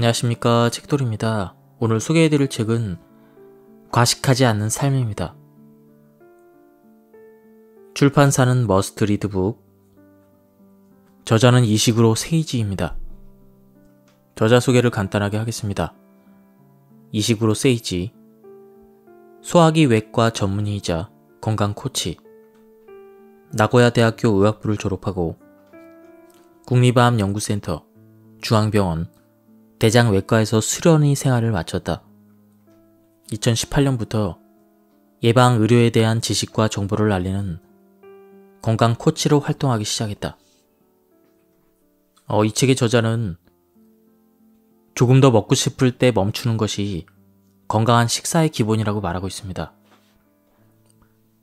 안녕하십니까 책돌입니다. 오늘 소개해드릴 책은 과식하지 않는 삶입니다. 출판사는 머스트 리드북 저자는 이식으로 세이지입니다. 저자 소개를 간단하게 하겠습니다. 이식으로 세이지 소화기 외과 전문의이자 건강 코치 나고야 대학교 의학부를 졸업하고 국립암연구센터 중앙병원 대장외과에서 수련의 생활을 마쳤다. 2018년부터 예방 의료에 대한 지식과 정보를 알리는 건강 코치로 활동하기 시작했다. 어, 이 책의 저자는 조금 더 먹고 싶을 때 멈추는 것이 건강한 식사의 기본이라고 말하고 있습니다.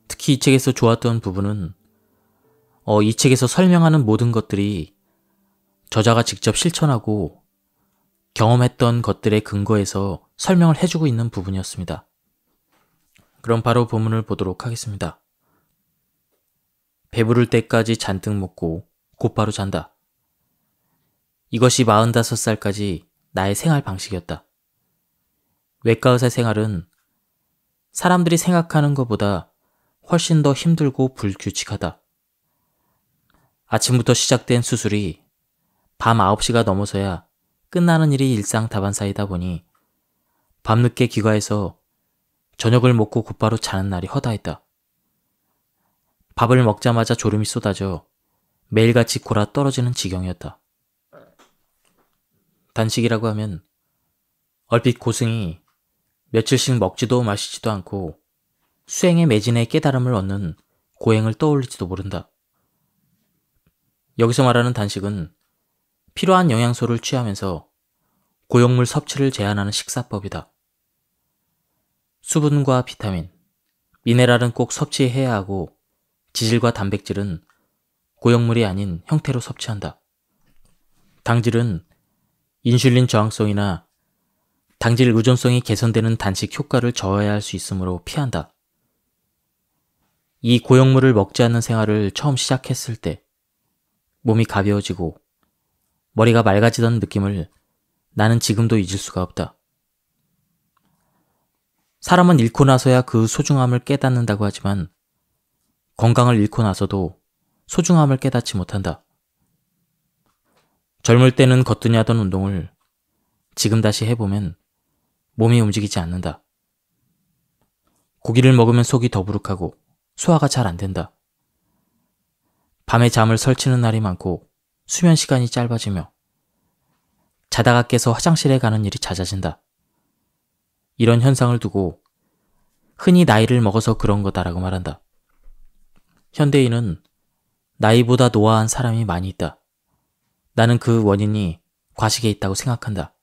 특히 이 책에서 좋았던 부분은 어, 이 책에서 설명하는 모든 것들이 저자가 직접 실천하고 경험했던 것들의 근거에서 설명을 해주고 있는 부분이었습니다. 그럼 바로 본문을 보도록 하겠습니다. 배부를 때까지 잔뜩 먹고 곧바로 잔다. 이것이 45살까지 나의 생활 방식이었다. 외과 의사 생활은 사람들이 생각하는 것보다 훨씬 더 힘들고 불규칙하다. 아침부터 시작된 수술이 밤 9시가 넘어서야 끝나는 일이 일상 다반사이다 보니 밤늦게 귀가해서 저녁을 먹고 곧바로 자는 날이 허다했다. 밥을 먹자마자 졸음이 쏟아져 매일같이 고라 떨어지는 지경이었다. 단식이라고 하면 얼핏 고승이 며칠씩 먹지도 마시지도 않고 수행에 매진해 깨달음을 얻는 고행을 떠올릴지도 모른다. 여기서 말하는 단식은 필요한 영양소를 취하면서 고용물 섭취를 제한하는 식사법이다. 수분과 비타민, 미네랄은 꼭 섭취해야 하고 지질과 단백질은 고형물이 아닌 형태로 섭취한다. 당질은 인슐린 저항성이나 당질 의존성이 개선되는 단식 효과를 저하해야 할 수 있으므로 피한다. 이 고형물을 먹지 않는 생활을 처음 시작했을 때 몸이 가벼워지고 머리가 맑아지던 느낌을 나는 지금도 잊을 수가 없다. 사람은 잃고 나서야 그 소중함을 깨닫는다고 하지만 건강을 잃고 나서도 소중함을 깨닫지 못한다. 젊을 때는 거뜬히 하던 운동을 지금 다시 해보면 몸이 움직이지 않는다. 고기를 먹으면 속이 더부룩하고 소화가 잘 안 된다. 밤에 잠을 설치는 날이 많고 수면 시간이 짧아지며 자다가 깨서 화장실에 가는 일이 잦아진다. 이런 현상을 두고 흔히 나이를 먹어서 그런 거다라고 말한다. 현대인은 나이보다 노화한 사람이 많이 있다. 나는 그 원인이 과식에 있다고 생각한다.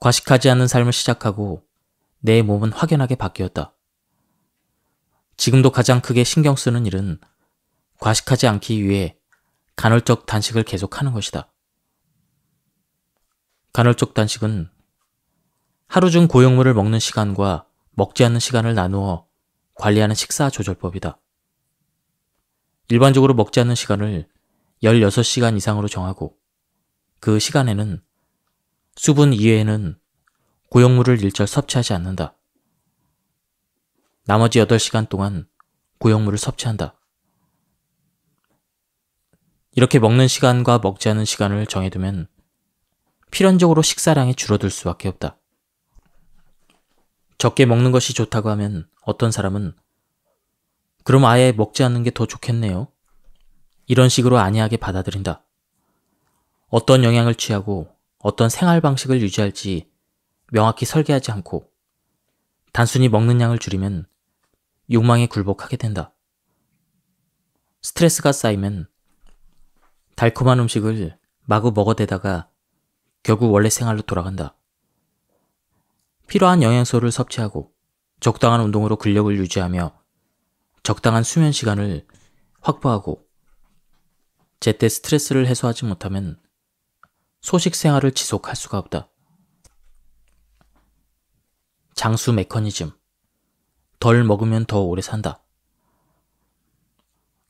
과식하지 않는 삶을 시작하고 내 몸은 확연하게 바뀌었다. 지금도 가장 크게 신경 쓰는 일은 과식하지 않기 위해 간헐적 단식을 계속하는 것이다. 간헐적 단식은 하루 중고형물을 먹는 시간과 먹지 않는 시간을 나누어 관리하는 식사 조절법이다. 일반적으로 먹지 않는 시간을 16시간 이상으로 정하고 그 시간에는 수분 이외에는 고형물을 일절 섭취하지 않는다. 나머지 8시간 동안 고형물을 섭취한다. 이렇게 먹는 시간과 먹지 않은 시간을 정해두면 필연적으로 식사량이 줄어들 수밖에 없다. 적게 먹는 것이 좋다고 하면 어떤 사람은 그럼 아예 먹지 않는 게 더 좋겠네요. 이런 식으로 안이하게 받아들인다. 어떤 영양을 취하고 어떤 생활 방식을 유지할지 명확히 설계하지 않고 단순히 먹는 양을 줄이면 욕망에 굴복하게 된다. 스트레스가 쌓이면 달콤한 음식을 마구 먹어대다가 결국 원래 생활로 돌아간다. 필요한 영양소를 섭취하고 적당한 운동으로 근력을 유지하며 적당한 수면 시간을 확보하고 제때 스트레스를 해소하지 못하면 소식 생활을 지속할 수가 없다. 장수 메커니즘. 덜 먹으면 더 오래 산다.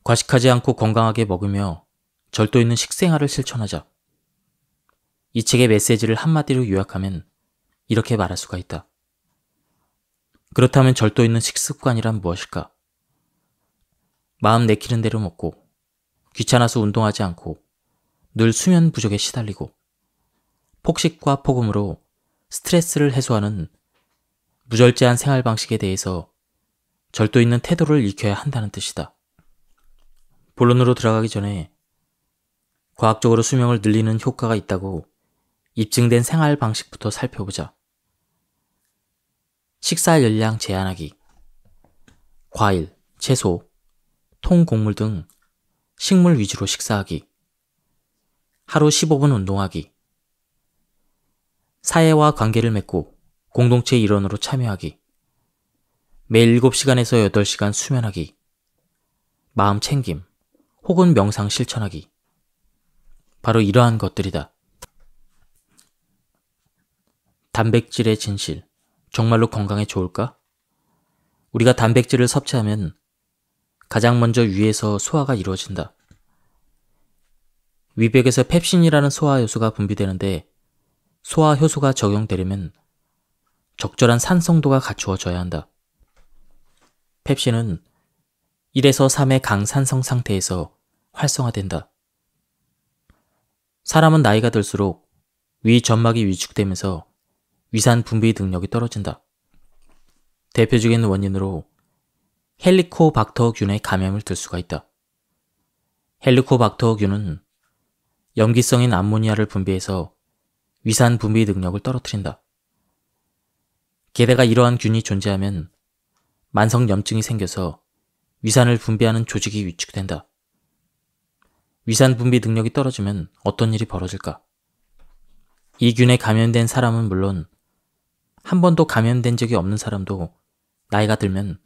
과식하지 않고 건강하게 먹으며 절도 있는 식생활을 실천하자. 이 책의 메시지를 한마디로 요약하면 이렇게 말할 수가 있다. 그렇다면 절도 있는 식습관이란 무엇일까? 마음 내키는 대로 먹고, 귀찮아서 운동하지 않고, 늘 수면 부족에 시달리고, 폭식과 폭음으로 스트레스를 해소하는 무절제한 생활 방식에 대해서 절도 있는 태도를 익혀야 한다는 뜻이다. 본론으로 들어가기 전에 과학적으로 수명을 늘리는 효과가 있다고 입증된 생활 방식부터 살펴보자. 식사 열량 제한하기. 과일, 채소, 통 곡물 등 식물 위주로 식사하기. 하루 15분 운동하기. 사회와 관계를 맺고 공동체 일원으로 참여하기. 매일 7시간에서 8시간 수면하기. 마음 챙김 혹은 명상 실천하기. 바로 이러한 것들이다. 단백질의 진실. 정말로 건강에 좋을까? 우리가 단백질을 섭취하면 가장 먼저 위에서 소화가 이루어진다. 위벽에서 펩신이라는 소화효소가 분비되는데 소화효소가 적용되려면 적절한 산성도가 갖추어져야 한다. 펩신은 1에서 3의 강산성 상태에서 활성화된다. 사람은 나이가 들수록 위 점막이 위축되면서 위산 분비 능력이 떨어진다. 대표적인 원인으로 헬리코박터균에 감염을 들 수가 있다. 헬리코박터균은 염기성인 암모니아를 분비해서 위산 분비 능력을 떨어뜨린다. 게다가 이러한 균이 존재하면 만성 염증이 생겨서 위산을 분비하는 조직이 위축된다. 위산 분비 능력이 떨어지면 어떤 일이 벌어질까? 이 균에 감염된 사람은 물론 한 번도 감염된 적이 없는 사람도 나이가 들면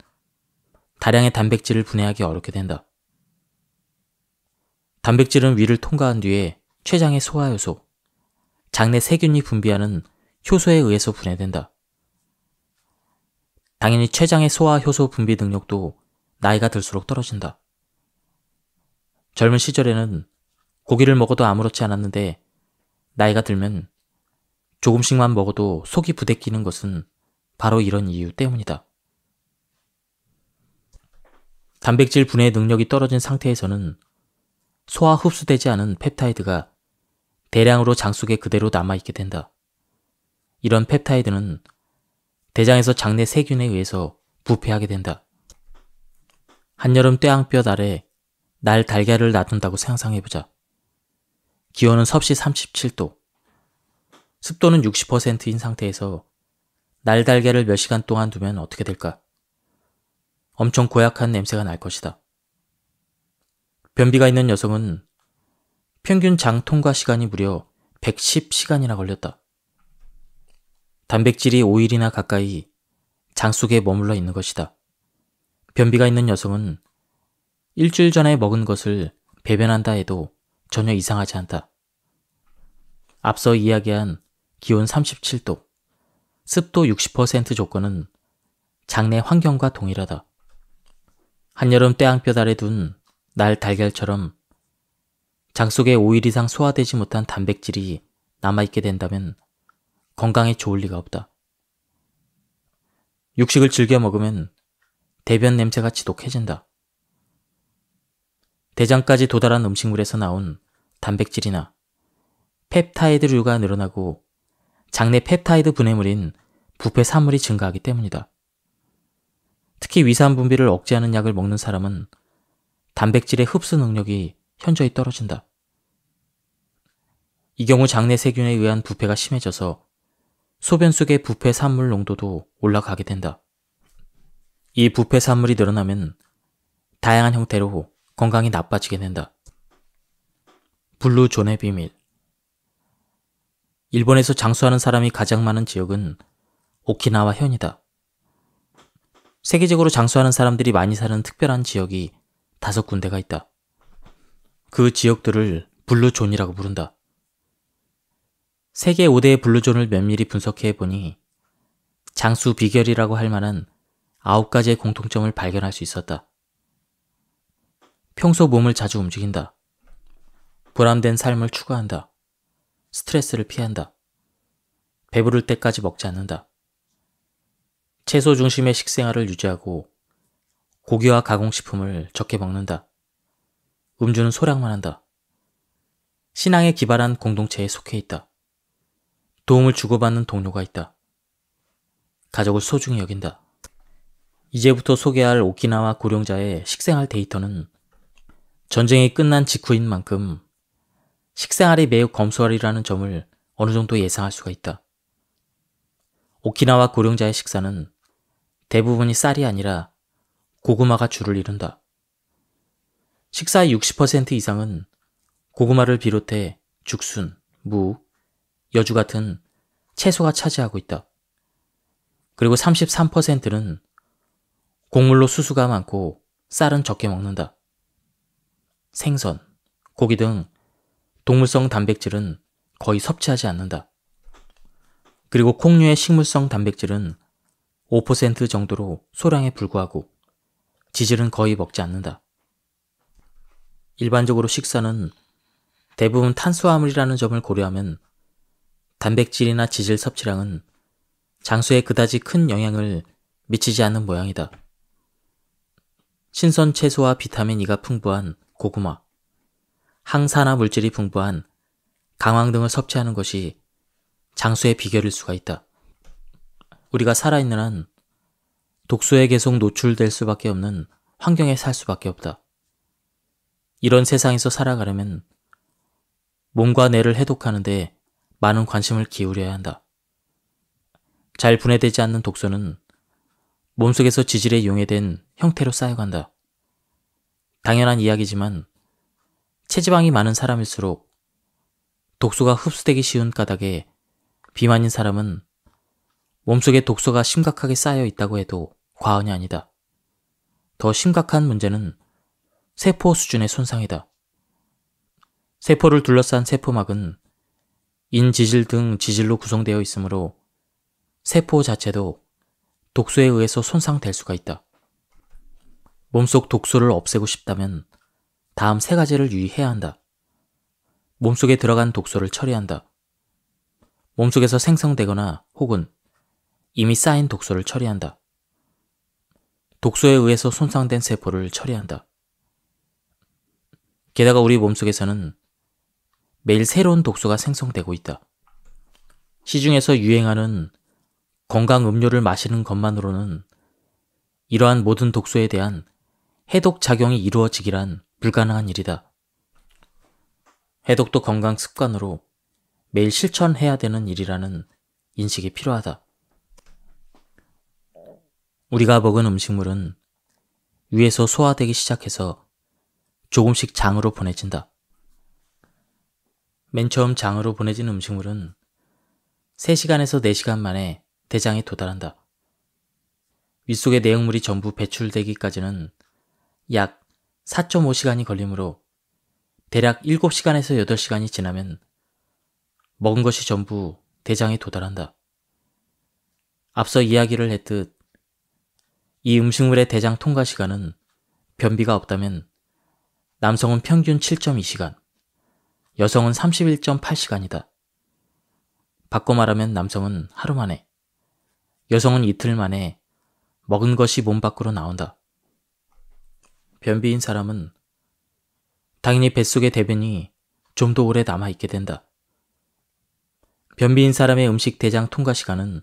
다량의 단백질을 분해하기 어렵게 된다. 단백질은 위를 통과한 뒤에 췌장의 소화효소, 장내 세균이 분비하는 효소에 의해서 분해된다. 당연히 췌장의 소화효소 분비 능력도 나이가 들수록 떨어진다. 젊은 시절에는 고기를 먹어도 아무렇지 않았는데 나이가 들면 조금씩만 먹어도 속이 부대끼는 것은 바로 이런 이유 때문이다. 단백질 분해 능력이 떨어진 상태에서는 소화 흡수되지 않은 펩타이드가 대량으로 장 속에 그대로 남아있게 된다. 이런 펩타이드는 대장에서 장내 세균에 의해서 부패하게 된다. 한여름 떼양볕 아래 날 달걀을 놔둔다고 상상해보자. 기온은 섭씨 37도, 습도는 60%인 상태에서 날 달걀을 몇 시간 동안 두면 어떻게 될까? 엄청 고약한 냄새가 날 것이다. 변비가 있는 여성은 평균 장 통과 시간이 무려 110시간이나 걸렸다. 단백질이 5일이나 가까이 장 속에 머물러 있는 것이다. 변비가 있는 여성은 일주일 전에 먹은 것을 배변한다 해도 전혀 이상하지 않다. 앞서 이야기한 기온 37도, 습도 60% 조건은 장내 환경과 동일하다. 한여름 태양볕 아래 둔날 달걀처럼 장 속에 5일 이상 소화되지 못한 단백질이 남아있게 된다면 건강에 좋을 리가 없다. 육식을 즐겨 먹으면 대변 냄새가 지독해진다. 대장까지 도달한 음식물에서 나온 단백질이나 펩타이드류가 늘어나고 장내 펩타이드 분해물인 부패산물이 증가하기 때문이다. 특히 위산 분비를 억제하는 약을 먹는 사람은 단백질의 흡수 능력이 현저히 떨어진다. 이 경우 장내 세균에 의한 부패가 심해져서 소변 속의 부패 산물 농도도 올라가게 된다. 이 부패 산물이 늘어나면 다양한 형태로 건강이 나빠지게 된다. 블루존의 비밀 일본에서 장수하는 사람이 가장 많은 지역은 오키나와 현이다. 세계적으로 장수하는 사람들이 많이 사는 특별한 지역이 다섯 군데가 있다. 그 지역들을 블루존이라고 부른다. 세계 5대의 블루존을 면밀히 분석해 보니 장수 비결이라고 할 만한 9가지의 공통점을 발견할 수 있었다. 평소 몸을 자주 움직인다. 보람된 삶을 추구한다. 스트레스를 피한다. 배부를 때까지 먹지 않는다. 채소 중심의 식생활을 유지하고 고기와 가공식품을 적게 먹는다. 음주는 소량만 한다. 신앙에 기발한 공동체에 속해 있다. 도움을 주고받는 동료가 있다. 가족을 소중히 여긴다. 이제부터 소개할 오키나와 고령자의 식생활 데이터는 전쟁이 끝난 직후인 만큼 식생활이 매우 검소하리라는 점을 어느 정도 예상할 수가 있다. 오키나와 고령자의 식사는 대부분이 쌀이 아니라 고구마가 주를 이룬다. 식사의 60% 이상은 고구마를 비롯해 죽순, 무, 여주 같은 채소가 차지하고 있다. 그리고 33%는 곡물로 수수가 많고 쌀은 적게 먹는다. 생선, 고기 등 동물성 단백질은 거의 섭취하지 않는다. 그리고 콩류의 식물성 단백질은 5% 정도로 소량에 불과하고 지질은 거의 먹지 않는다. 일반적으로 식사는 대부분 탄수화물이라는 점을 고려하면 단백질이나 지질 섭취량은 장수에 그다지 큰 영향을 미치지 않는 모양이다. 신선 채소와 비타민 E가 풍부한 고구마, 항산화 물질이 풍부한 강황 등을 섭취하는 것이 장수의 비결일 수가 있다. 우리가 살아있는 한 독소에 계속 노출될 수밖에 없는 환경에 살 수밖에 없다. 이런 세상에서 살아가려면 몸과 뇌를 해독하는데 많은 관심을 기울여야 한다. 잘 분해되지 않는 독소는 몸속에서 지질에 용해된 형태로 쌓여간다. 당연한 이야기지만 체지방이 많은 사람일수록 독소가 흡수되기 쉬운 까닭에 비만인 사람은 몸속에 독소가 심각하게 쌓여 있다고 해도 과언이 아니다. 더 심각한 문제는 세포 수준의 손상이다. 세포를 둘러싼 세포막은 인지질 등 지질로 구성되어 있으므로 세포 자체도 독소에 의해서 손상될 수가 있다. 몸속 독소를 없애고 싶다면 다음 세 가지를 유의해야 한다. 몸속에 들어간 독소를 처리한다. 몸속에서 생성되거나 혹은 이미 쌓인 독소를 처리한다. 독소에 의해서 손상된 세포를 처리한다. 게다가 우리 몸속에서는 매일 새로운 독소가 생성되고 있다. 시중에서 유행하는 건강 음료를 마시는 것만으로는 이러한 모든 독소에 대한 해독 작용이 이루어지기란 불가능한 일이다. 해독도 건강 습관으로 매일 실천해야 되는 일이라는 인식이 필요하다. 우리가 먹은 음식물은 위에서 소화되기 시작해서 조금씩 장으로 보내진다. 맨 처음 장으로 보내진 음식물은 3시간에서 4시간 만에 대장에 도달한다. 윗속의 내용물이 전부 배출되기까지는 약 4.5시간이 걸리므로 대략 7시간에서 8시간이 지나면 먹은 것이 전부 대장에 도달한다. 앞서 이야기를 했듯 이 음식물의 대장 통과 시간은 변비가 없다면 남성은 평균 7.2시간, 여성은 31.8시간이다. 바꿔 말하면 남성은 하루 만에, 여성은 이틀 만에 먹은 것이 몸 밖으로 나온다. 변비인 사람은 당연히 뱃속의 대변이 좀 더 오래 남아있게 된다. 변비인 사람의 음식 대장 통과 시간은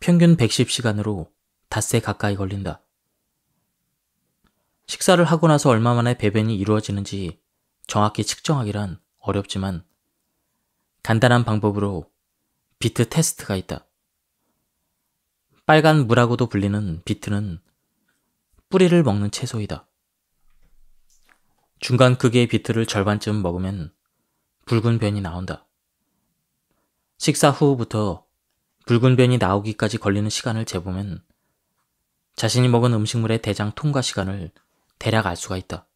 평균 110시간으로 닷새 가까이 걸린다. 식사를 하고 나서 얼마 만에 배변이 이루어지는지 정확히 측정하기란 어렵지만 간단한 방법으로 비트 테스트가 있다. 빨간 물하고도 불리는 비트는 뿌리를 먹는 채소이다. 중간 크기의 비트를 절반쯤 먹으면 붉은 변이 나온다. 식사 후부터 붉은 변이 나오기까지 걸리는 시간을 재보면 자신이 먹은 음식물의 대장 통과 시간을 대략 알 수가 있다.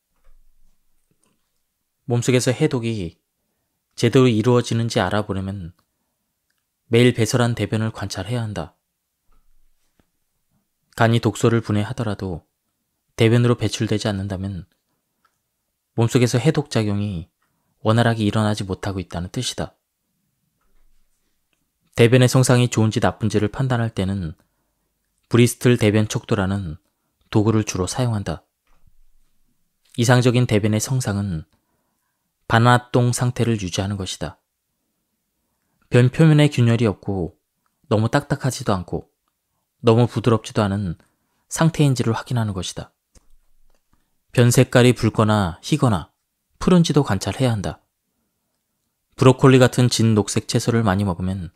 몸속에서 해독이 제대로 이루어지는지 알아보려면 매일 배설한 대변을 관찰해야 한다. 간이 독소를 분해하더라도 대변으로 배출되지 않는다면 몸속에서 해독작용이 원활하게 일어나지 못하고 있다는 뜻이다. 대변의 성상이 좋은지 나쁜지를 판단할 때는 브리스틀 대변 척도라는 도구를 주로 사용한다. 이상적인 대변의 성상은 반화동 상태를 유지하는 것이다. 변 표면에 균열이 없고 너무 딱딱하지도 않고 너무 부드럽지도 않은 상태인지를 확인하는 것이다. 변 색깔이 붉거나 희거나 푸른지도 관찰해야 한다. 브로콜리 같은 진 녹색 채소를 많이 먹으면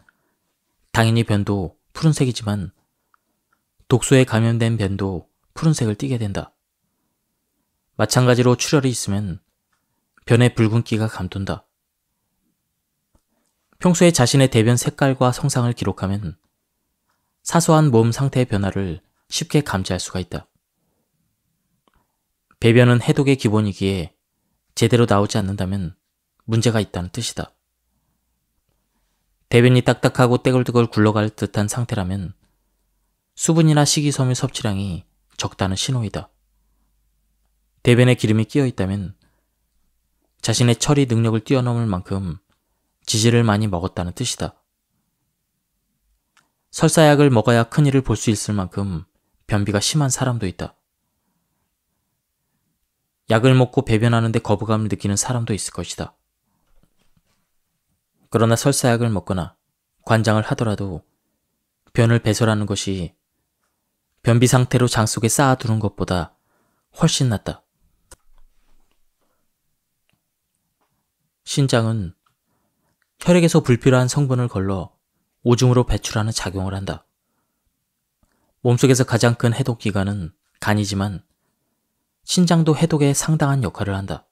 당연히 변도 푸른색이지만 독소에 감염된 변도 푸른색을 띠게 된다. 마찬가지로 출혈이 있으면 변의 붉은기가 감돈다. 평소에 자신의 대변 색깔과 성상을 기록하면 사소한 몸 상태의 변화를 쉽게 감지할 수가 있다. 배변은 해독의 기본이기에 제대로 나오지 않는다면 문제가 있다는 뜻이다. 대변이 딱딱하고 떼굴떼굴 굴러갈 듯한 상태라면 수분이나 식이섬유 섭취량이 적다는 신호이다. 대변에 기름이 끼어 있다면 자신의 처리 능력을 뛰어넘을 만큼 지질을 많이 먹었다는 뜻이다. 설사약을 먹어야 큰일을 볼 수 있을 만큼 변비가 심한 사람도 있다. 약을 먹고 배변하는데 거부감을 느끼는 사람도 있을 것이다. 그러나 설사약을 먹거나 관장을 하더라도 변을 배설하는 것이 변비 상태로 장 속에 쌓아두는 것보다 훨씬 낫다. 신장은 혈액에서 불필요한 성분을 걸러 오줌으로 배출하는 작용을 한다. 몸속에서 가장 큰 해독기관은 간이지만 신장도 해독에 상당한 역할을 한다.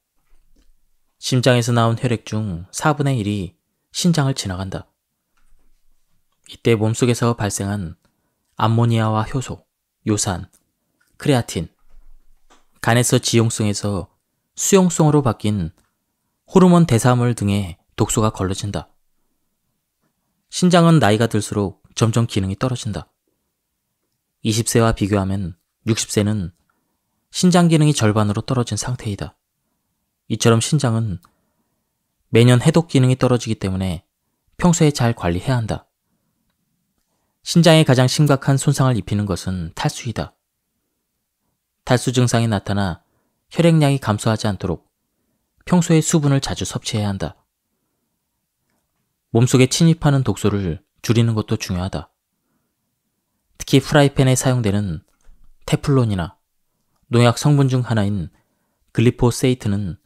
심장에서 나온 혈액 중 4분의 1이 신장을 지나간다. 이때 몸속에서 발생한 암모니아와 효소, 요산, 크레아틴, 간에서 지용성에서 수용성으로 바뀐 호르몬 대사물 등의 독소가 걸러진다. 신장은 나이가 들수록 점점 기능이 떨어진다. 20세와 비교하면 60세는 신장 기능이 절반으로 떨어진 상태이다. 이처럼 신장은 매년 해독 기능이 떨어지기 때문에 평소에 잘 관리해야 한다. 신장에 가장 심각한 손상을 입히는 것은 탈수이다. 탈수 증상이 나타나 혈액량이 감소하지 않도록 평소에 수분을 자주 섭취해야 한다. 몸속에 침입하는 독소를 줄이는 것도 중요하다. 특히 프라이팬에 사용되는 테플론이나 농약 성분 중 하나인 글리포세이트는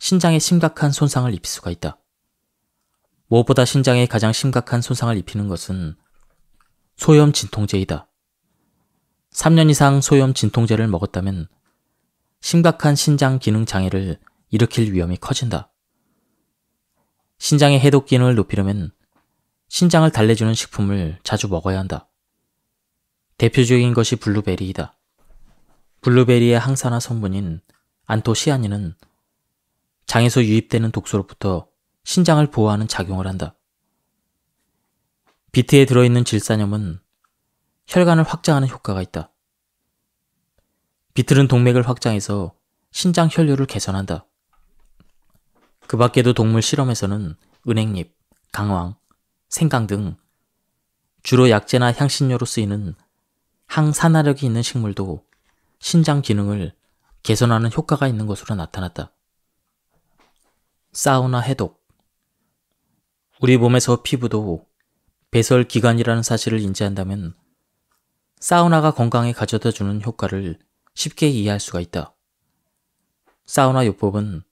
신장에 심각한 손상을 입힐 수가 있다. 무엇보다 신장에 가장 심각한 손상을 입히는 것은 소염 진통제이다. 3년 이상 소염 진통제를 먹었다면 심각한 신장 기능 장애를 일으킬 위험이 커진다. 신장의 해독 기능을 높이려면 신장을 달래주는 식품을 자주 먹어야 한다. 대표적인 것이 블루베리이다. 블루베리의 항산화 성분인 안토시아닌은 장에서 유입되는 독소로부터 신장을 보호하는 작용을 한다. 비트에 들어있는 질산염은 혈관을 확장하는 효과가 있다. 비트는 동맥을 확장해서 신장 혈류를 개선한다. 그 밖에도 동물 실험에서는 은행잎, 강황, 생강 등 주로 약재나 향신료로 쓰이는 항산화력이 있는 식물도 신장 기능을 개선하는 효과가 있는 것으로 나타났다. 사우나 해독 우리 몸에서 피부도 배설 기관이라는 사실을 인지한다면 사우나가 건강에 가져다 주는 효과를 쉽게 이해할 수가 있다. 사우나 요법은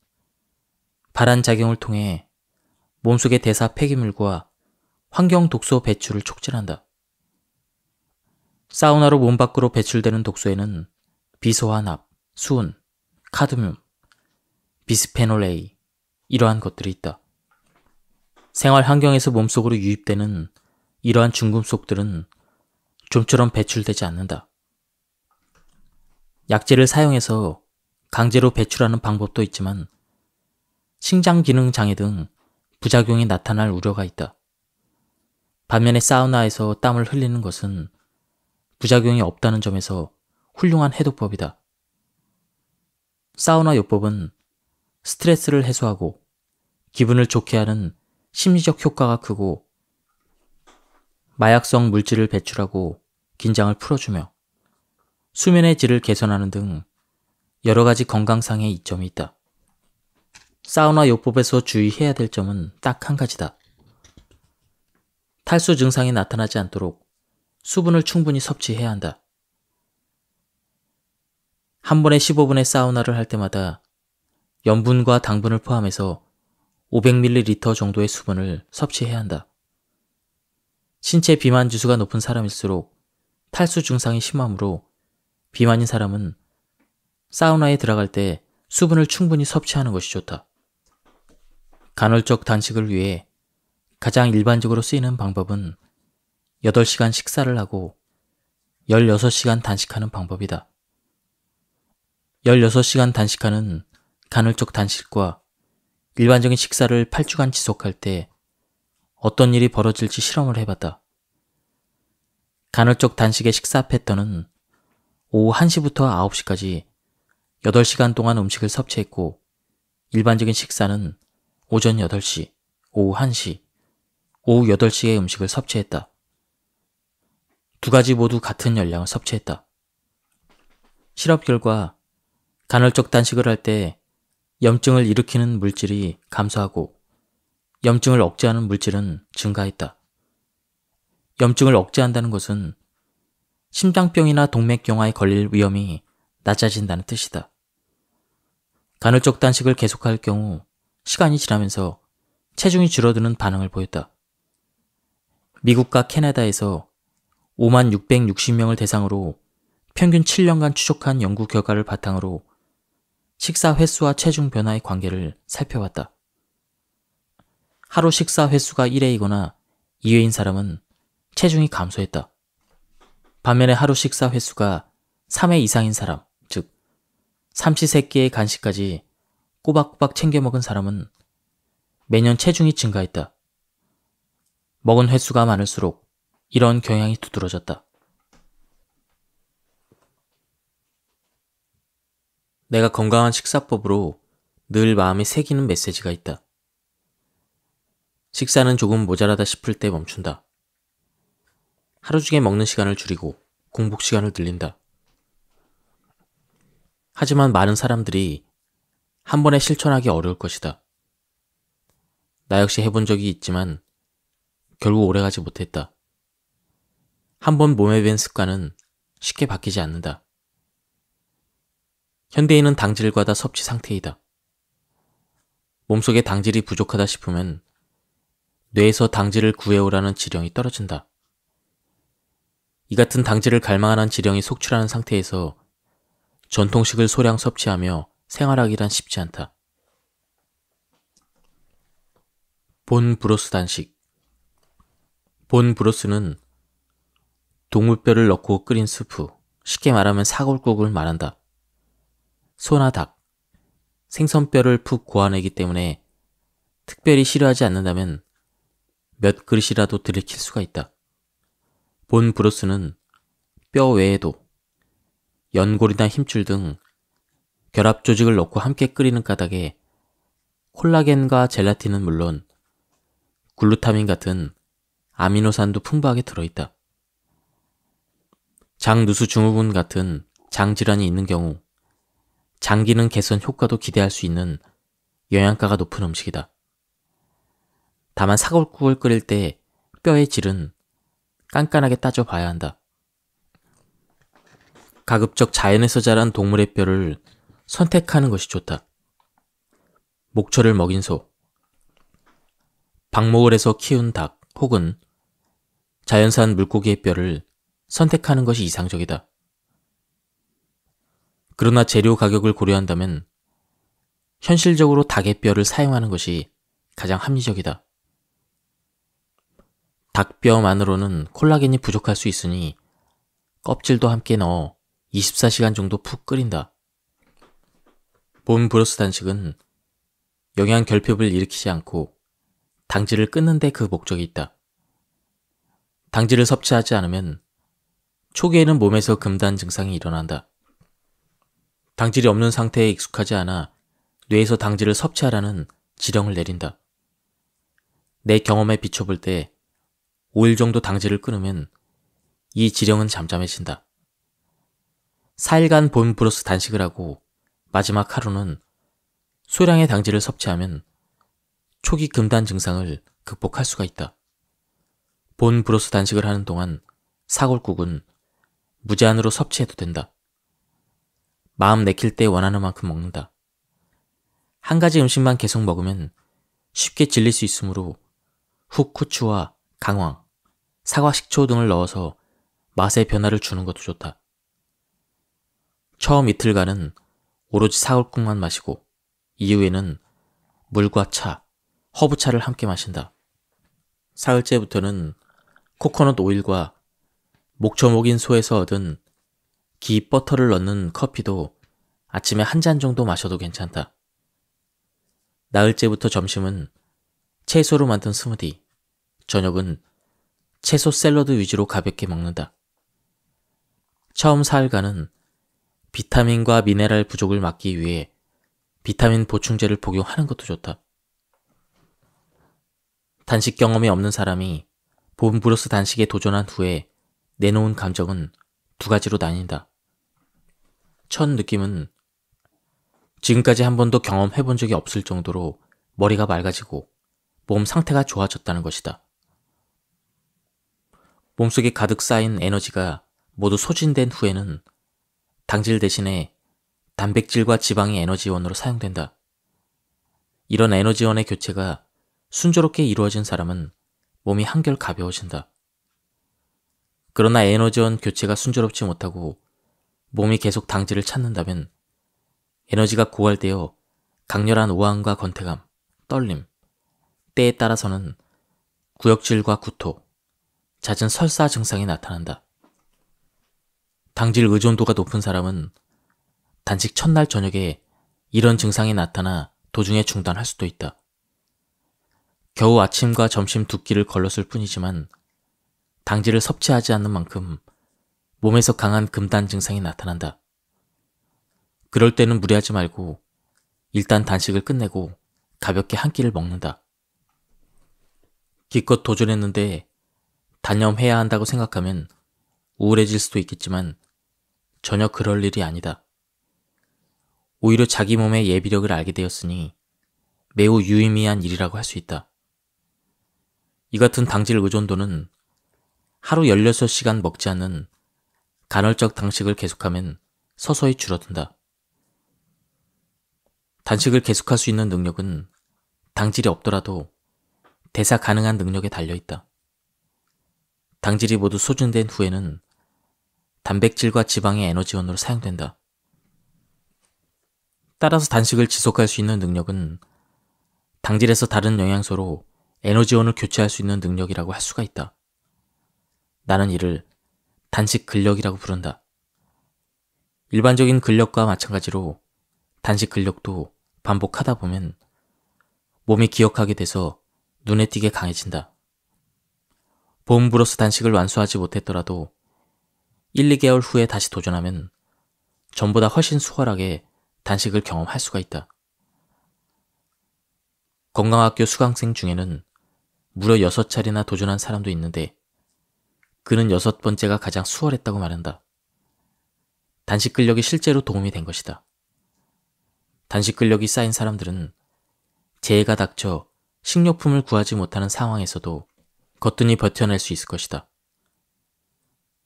발한작용을 통해 몸속의 대사 폐기물과 환경 독소 배출을 촉진한다. 사우나로 몸 밖으로 배출되는 독소에는 비소화납, 수은, 카드뮴, 비스페놀 A 이러한 것들이 있다. 생활 환경에서 몸속으로 유입되는 이러한 중금속들은 좀처럼 배출되지 않는다. 약제를 사용해서 강제로 배출하는 방법도 있지만 신장 기능 장애 등 부작용이 나타날 우려가 있다. 반면에 사우나에서 땀을 흘리는 것은 부작용이 없다는 점에서 훌륭한 해독법이다. 사우나 요법은 스트레스를 해소하고 기분을 좋게 하는 심리적 효과가 크고 마약성 물질을 배출하고 긴장을 풀어주며 수면의 질을 개선하는 등 여러 가지 건강상의 이점이 있다. 사우나 요법에서 주의해야 될 점은 딱 한 가지다. 탈수 증상이 나타나지 않도록 수분을 충분히 섭취해야 한다. 한 번에 15분의 사우나를 할 때마다 염분과 당분을 포함해서 500ml 정도의 수분을 섭취해야 한다. 신체 비만 지수가 높은 사람일수록 탈수 증상이 심하므로 비만인 사람은 사우나에 들어갈 때 수분을 충분히 섭취하는 것이 좋다. 간헐적 단식을 위해 가장 일반적으로 쓰이는 방법은 8시간 식사를 하고 16시간 단식하는 방법이다. 16시간 단식하는 간헐적 단식과 일반적인 식사를 8주간 지속할 때 어떤 일이 벌어질지 실험을 해봤다. 간헐적 단식의 식사 패턴은 오후 1시부터 9시까지 8시간 동안 음식을 섭취했고 일반적인 식사는 오전 8시, 오후 1시, 오후 8시에 음식을 섭취했다. 두 가지 모두 같은 열량을 섭취했다. 실험 결과 간헐적 단식을 할 때 염증을 일으키는 물질이 감소하고 염증을 억제하는 물질은 증가했다. 염증을 억제한다는 것은 심장병이나 동맥경화에 걸릴 위험이 낮아진다는 뜻이다. 간헐적 단식을 계속할 경우 시간이 지나면서 체중이 줄어드는 반응을 보였다. 미국과 캐나다에서 5만 660명을 대상으로 평균 7년간 추적한 연구 결과를 바탕으로 식사 횟수와 체중 변화의 관계를 살펴봤다. 하루 식사 횟수가 1회이거나 2회인 사람은 체중이 감소했다. 반면에 하루 식사 횟수가 3회 이상인 사람, 즉3시3끼의 간식까지 꼬박꼬박 챙겨 먹은 사람은 매년 체중이 증가했다. 먹은 횟수가 많을수록 이런 경향이 두드러졌다. 내가 건강한 식사법으로 늘마음이 새기는 메시지가 있다. 식사는 조금 모자라다 싶을 때 멈춘다. 하루 중에 먹는 시간을 줄이고 공복 시간을 늘린다. 하지만 많은 사람들이 한 번에 실천하기 어려울 것이다. 나 역시 해본 적이 있지만 결국 오래가지 못했다. 한 번 몸에 밴 습관은 쉽게 바뀌지 않는다. 현대인은 당질과 다 섭취 상태이다. 몸속에 당질이 부족하다 싶으면 뇌에서 당질을 구해오라는 지령이 떨어진다. 이 같은 당질을 갈망하는 지령이 속출하는 상태에서 전통식을 소량 섭취하며 생활하기란 쉽지 않다. 본 브로스 단식 본 브로스는 동물뼈를 넣고 끓인 수프 쉽게 말하면 사골국을 말한다. 소나 닭, 생선뼈를 푹 고아내기 때문에 특별히 싫어하지 않는다면 몇 그릇이라도 들이킬 수가 있다. 본 브루스는 뼈 외에도 연골이나 힘줄 등 결합 조직을 넣고 함께 끓이는 까닭에 콜라겐과 젤라틴은 물론 글루타민 같은 아미노산도 풍부하게 들어있다. 장누수 증후군 같은 장질환이 있는 경우 장기 능 개선 효과도 기대할 수 있는 영양가가 높은 음식이다. 다만 사골국을 끓일 때 뼈의 질은 깐깐하게 따져봐야 한다. 가급적 자연에서 자란 동물의 뼈를 선택하는 것이 좋다. 목초를 먹인 소, 박목을 해서 키운 닭 혹은 자연산 물고기의 뼈를 선택하는 것이 이상적이다. 그러나 재료 가격을 고려한다면 현실적으로 닭의뼈를 사용하는 것이 가장 합리적이다. 닭뼈만으로는 콜라겐이 부족할 수 있으니 껍질도 함께 넣어 24시간 정도 푹 끓인다. 본 브로스 단식은 영양 결핍을 일으키지 않고 당질을 끊는데 그 목적이 있다. 당질을 섭취하지 않으면 초기에는 몸에서 금단 증상이 일어난다. 당질이 없는 상태에 익숙하지 않아 뇌에서 당질을 섭취하라는 지령을 내린다. 내 경험에 비춰볼 때 5일 정도 당질을 끊으면 이 지령은 잠잠해진다. 4일간 본 브로스 단식을 하고 마지막 하루는 소량의 당질을 섭취하면 초기 금단 증상을 극복할 수가 있다. 본 브로스 단식을 하는 동안 사골국은 무제한으로 섭취해도 된다. 마음 내킬 때 원하는 만큼 먹는다. 한 가지 음식만 계속 먹으면 쉽게 질릴 수 있으므로 후쿠추와 강황, 사과 식초 등을 넣어서 맛의 변화를 주는 것도 좋다. 처음 이틀간은 오로지 사골국만 마시고 이후에는 물과 차, 허브차를 함께 마신다. 사흘째부터는 코코넛 오일과 목초목인 소에서 얻은 기 버터를 넣는 커피도 아침에 한 잔 정도 마셔도 괜찮다. 나흘째부터 점심은 채소로 만든 스무디, 저녁은 채소 샐러드 위주로 가볍게 먹는다. 처음 사흘간은 비타민과 미네랄 부족을 막기 위해 비타민 보충제를 복용하는 것도 좋다. 단식 경험이 없는 사람이 본 브로스 단식에 도전한 후에 내놓은 감정은 두 가지로 나뉜다. 첫 느낌은 지금까지 한 번도 경험해 본 적이 없을 정도로 머리가 맑아지고 몸 상태가 좋아졌다는 것이다. 몸속에 가득 쌓인 에너지가 모두 소진된 후에는 당질 대신에 단백질과 지방이 에너지원으로 사용된다. 이런 에너지원의 교체가 순조롭게 이루어진 사람은 몸이 한결 가벼워진다. 그러나 에너지원 교체가 순조롭지 못하고 몸이 계속 당지를 찾는다면 에너지가 고갈되어 강렬한 우한과 권태감, 떨림, 때에 따라서는 구역질과 구토, 잦은 설사 증상이 나타난다. 당질 의존도가 높은 사람은 단식 첫날 저녁에 이런 증상이 나타나 도중에 중단할 수도 있다. 겨우 아침과 점심 두 끼를 걸렀을 뿐이지만 당질을 섭취하지 않는 만큼 몸에서 강한 금단 증상이 나타난다. 그럴 때는 무리하지 말고 일단 단식을 끝내고 가볍게 한 끼를 먹는다. 기껏 도전했는데 단념해야 한다고 생각하면 우울해질 수도 있겠지만 전혀 그럴 일이 아니다. 오히려 자기 몸의 예비력을 알게 되었으니 매우 유의미한 일이라고 할 수 있다. 이 같은 당질 의존도는 하루 16시간 먹지 않는 간헐적 단식을 계속하면 서서히 줄어든다. 단식을 계속할 수 있는 능력은 당질이 없더라도 대사 가능한 능력에 달려있다. 당질이 모두 소진된 후에는 단백질과 지방의 에너지원으로 사용된다. 따라서 단식을 지속할 수 있는 능력은 당질에서 다른 영양소로 에너지원을 교체할 수 있는 능력이라고 할 수가 있다. 나는 이를 단식 근력이라고 부른다. 일반적인 근력과 마찬가지로 단식 근력도 반복하다 보면 몸이 기억하게 돼서 눈에 띄게 강해진다. 보험브로스 단식을 완수하지 못했더라도 1, 2개월 후에 다시 도전하면 전보다 훨씬 수월하게 단식을 경험할 수가 있다. 건강학교 수강생 중에는 무려 6차례나 도전한 사람도 있는데 그는 여섯 번째가 가장 수월했다고 말한다. 단식 근력이 실제로 도움이 된 것이다. 단식 근력이 쌓인 사람들은 재해가 닥쳐 식료품을 구하지 못하는 상황에서도 거뜬히 버텨낼 수 있을 것이다.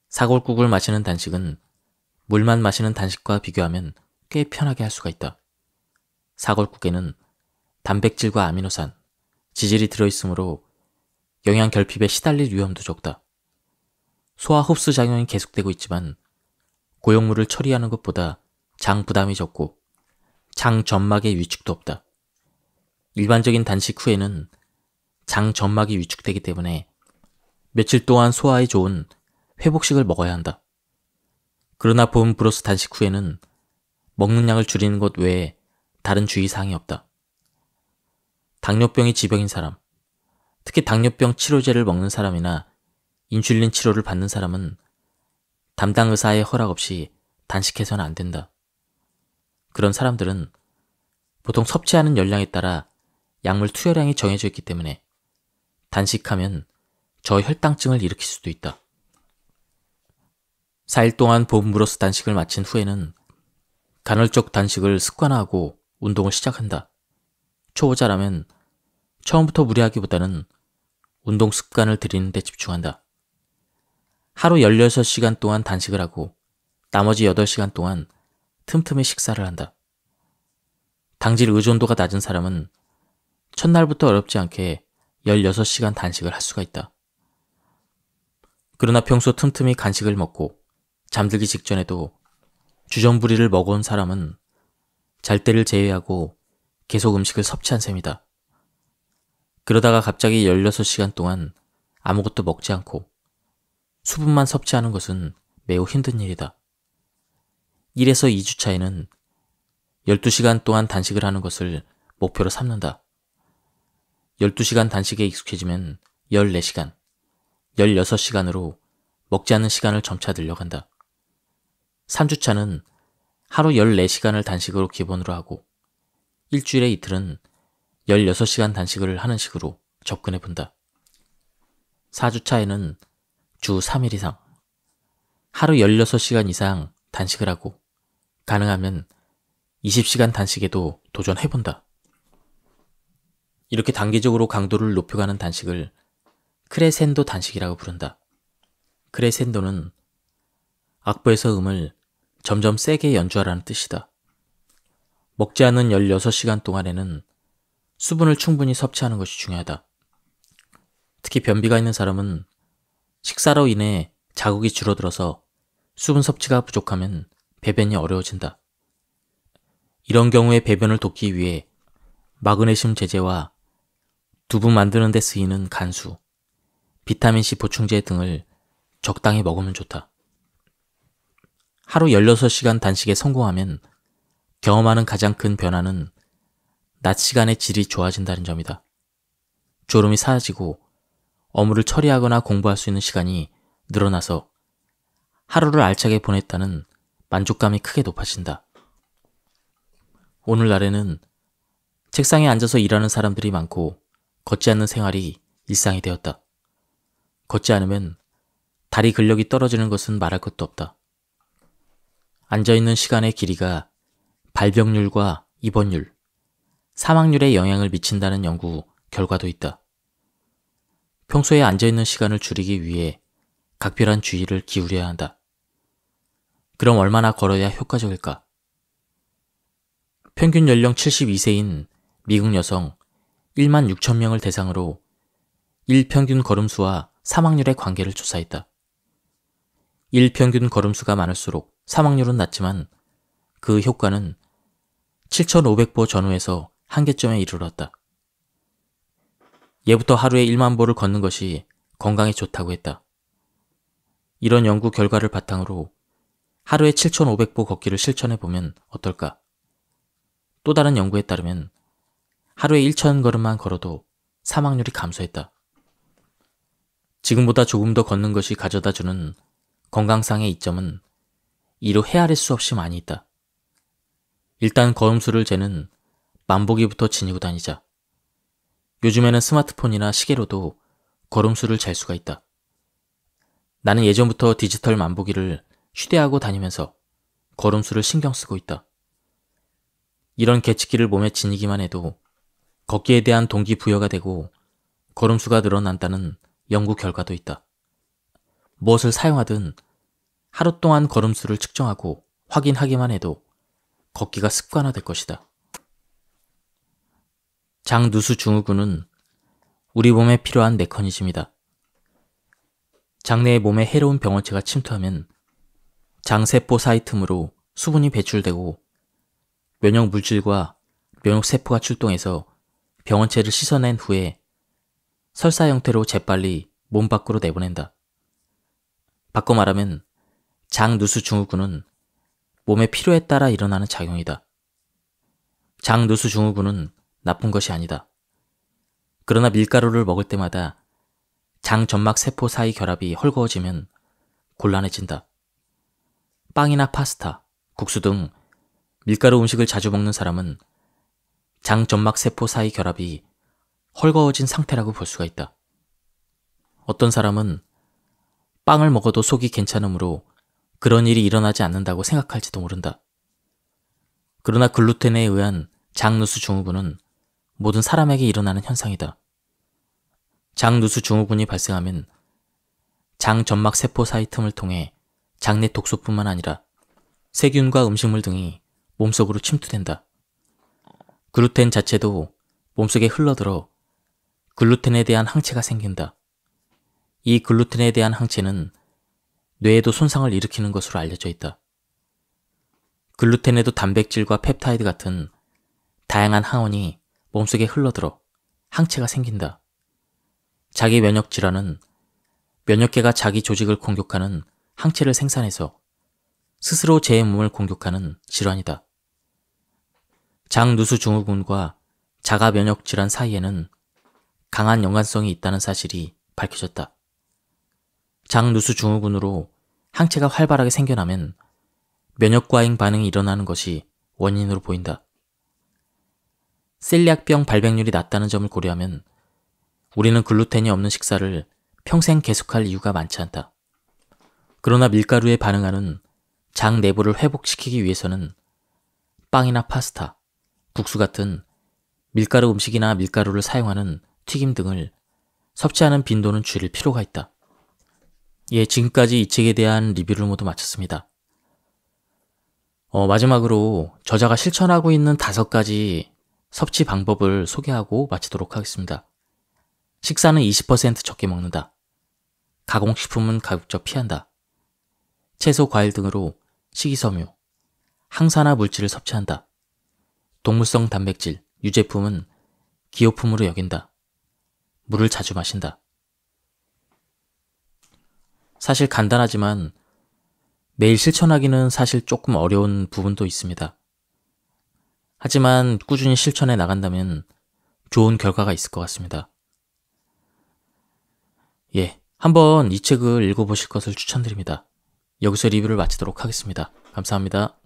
사골국을 마시는 단식은 물만 마시는 단식과 비교하면 꽤 편하게 할 수가 있다. 사골국에는 단백질과 아미노산, 지질이 들어있으므로 영양 결핍에 시달릴 위험도 적다. 소화 흡수 작용이 계속되고 있지만 고용물을 처리하는 것보다 장 부담이 적고 장 점막의 위축도 없다. 일반적인 단식 후에는 장 점막이 위축되기 때문에 며칠 동안 소화에 좋은 회복식을 먹어야 한다. 그러나 보험 브로스 단식 후에는 먹는 양을 줄이는 것 외에 다른 주의사항이 없다. 당뇨병이 지병인 사람, 특히 당뇨병 치료제를 먹는 사람이나 인슐린 치료를 받는 사람은 담당 의사의 허락 없이 단식해서는 안 된다. 그런 사람들은 보통 섭취하는 열량에 따라 약물 투여량이 정해져 있기 때문에 단식하면 저혈당증을 일으킬 수도 있다. 4일 동안 보험으로서 단식을 마친 후에는 간헐적 단식을 습관화하고 운동을 시작한다. 초보자라면 처음부터 무리하기보다는 운동 습관을 들이는 데 집중한다. 하루 16시간 동안 단식을 하고 나머지 8시간 동안 틈틈이 식사를 한다. 당질 의존도가 낮은 사람은 첫날부터 어렵지 않게 16시간 단식을 할 수가 있다. 그러나 평소 틈틈이 간식을 먹고 잠들기 직전에도 주전부리를 먹어온 사람은 잘 때를 제외하고 계속 음식을 섭취한 셈이다. 그러다가 갑자기 16시간 동안 아무것도 먹지 않고 수분만 섭취하는 것은 매우 힘든 일이다. 1에서 2주 차에는 12시간 동안 단식을 하는 것을 목표로 삼는다. 12시간 단식에 익숙해지면 14시간, 16시간으로 먹지 않는 시간을 점차 늘려간다. 3주차는 하루 14시간을 단식으로 기본으로 하고 일주일에 이틀은 16시간 단식을 하는 식으로 접근해 본다. 4주차에는 주 3일 이상, 하루 16시간 이상 단식을 하고 가능하면 20시간 단식에도 도전해본다. 이렇게 단기적으로 강도를 높여가는 단식을 크레센도 단식이라고 부른다. 크레센도는 악보에서 음을 점점 세게 연주하라는 뜻이다. 먹지 않은 16시간 동안에는 수분을 충분히 섭취하는 것이 중요하다. 특히 변비가 있는 사람은 식사로 인해 자극이 줄어들어서 수분 섭취가 부족하면 배변이 어려워진다. 이런 경우에 배변을 돕기 위해 마그네슘 제제와 두부 만드는 데 쓰이는 간수, 비타민C 보충제 등을 적당히 먹으면 좋다. 하루 16시간 단식에 성공하면 경험하는 가장 큰 변화는 낮 시간의 질이 좋아진다는 점이다. 졸음이 사라지고 업무를 처리하거나 공부할 수 있는 시간이 늘어나서 하루를 알차게 보냈다는 만족감이 크게 높아진다. 오늘날에는 책상에 앉아서 일하는 사람들이 많고 걷지 않는 생활이 일상이 되었다. 걷지 않으면 다리 근력이 떨어지는 것은 말할 것도 없다. 앉아있는 시간의 길이가 발병률과 입원율, 사망률에 영향을 미친다는 연구 결과도 있다. 평소에 앉아있는 시간을 줄이기 위해 각별한 주의를 기울여야 한다. 그럼 얼마나 걸어야 효과적일까? 평균 연령 72세인 미국 여성 1만 6천 명을 대상으로 일평균 걸음수와 사망률의 관계를 조사했다. 일평균 걸음수가 많을수록 사망률은 낮지만 그 효과는 7,500보 전후에서 한계점에 이르렀다. 예부터 하루에 1만 보를 걷는 것이 건강에 좋다고 했다. 이런 연구 결과를 바탕으로 하루에 7,500보 걷기를 실천해보면 어떨까? 또 다른 연구에 따르면 하루에 1,000걸음만 걸어도 사망률이 감소했다. 지금보다 조금 더 걷는 것이 가져다주는 건강상의 이점은 이로 헤아릴 수 없이 많이 있다. 일단 걸음수를 재는 만보기부터 지니고 다니자. 요즘에는 스마트폰이나 시계로도 걸음수를 잴 수가 있다. 나는 예전부터 디지털 만보기를 휴대하고 다니면서 걸음수를 신경 쓰고 있다. 이런 계측기를 몸에 지니기만 해도 걷기에 대한 동기부여가 되고 걸음수가 늘어난다는 연구 결과도 있다. 무엇을 사용하든 하루 동안 걸음수를 측정하고 확인하기만 해도 걷기가 습관화될 것이다. 장누수 증후군은 우리 몸에 필요한 메커니즘이다. 장내의 몸에 해로운 병원체가 침투하면 장세포 사이 틈으로 수분이 배출되고 면역 물질과 면역 세포가 출동해서 병원체를 씻어낸 후에 설사 형태로 재빨리 몸 밖으로 내보낸다. 바꿔 말하면 장누수 증후군은 몸의 필요에 따라 일어나는 작용이다. 장누수 증후군은 나쁜 것이 아니다. 그러나 밀가루를 먹을 때마다 장 점막 세포 사이 결합이 헐거워지면 곤란해진다. 빵이나 파스타, 국수 등 밀가루 음식을 자주 먹는 사람은 장 점막 세포 사이 결합이 헐거워진 상태라고 볼 수가 있다. 어떤 사람은 빵을 먹어도 속이 괜찮으므로 그런 일이 일어나지 않는다고 생각할지도 모른다. 그러나 글루텐에 의한 장누수 증후군은 모든 사람에게 일어나는 현상이다. 장누수 증후군이 발생하면 장점막 세포 사이 틈을 통해 장내 독소뿐만 아니라 세균과 음식물 등이 몸속으로 침투된다. 글루텐 자체도 몸속에 흘러들어 글루텐에 대한 항체가 생긴다. 이 글루텐에 대한 항체는 뇌에도 손상을 일으키는 것으로 알려져 있다. 글루텐에도 단백질과 펩타이드 같은 다양한 항원이 몸속에 흘러들어 항체가 생긴다. 자기 면역 질환은 면역계가 자기 조직을 공격하는 항체를 생산해서 스스로 제 몸을 공격하는 질환이다. 장누수 증후군과 자가 면역 질환 사이에는 강한 연관성이 있다는 사실이 밝혀졌다. 장누수 증후군으로 항체가 활발하게 생겨나면 면역과잉 반응이 일어나는 것이 원인으로 보인다. 셀리악병 발병률이 낮다는 점을 고려하면 우리는 글루텐이 없는 식사를 평생 계속할 이유가 많지 않다. 그러나 밀가루에 반응하는 장 내부를 회복시키기 위해서는 빵이나 파스타, 국수 같은 밀가루 음식이나 밀가루를 사용하는 튀김 등을 섭취하는 빈도는 줄일 필요가 있다. 예, 지금까지 이 책에 대한 리뷰를 모두 마쳤습니다. 어, 마지막으로 저자가 실천하고 있는 다섯 가지 섭취 방법을 소개하고 마치도록 하겠습니다. 식사는 20% 적게 먹는다. 가공식품은 가급적 피한다. 채소, 과일 등으로 식이섬유, 항산화 물질을 섭취한다. 동물성 단백질, 유제품은 기호품으로 여긴다. 물을 자주 마신다. 사실 간단하지만 매일 실천하기는 사실 조금 어려운 부분도 있습니다. 하지만 꾸준히 실천해 나간다면 좋은 결과가 있을 것 같습니다. 예, 한번 이 책을 읽어보실 것을 추천드립니다. 여기서 리뷰를 마치도록 하겠습니다. 감사합니다.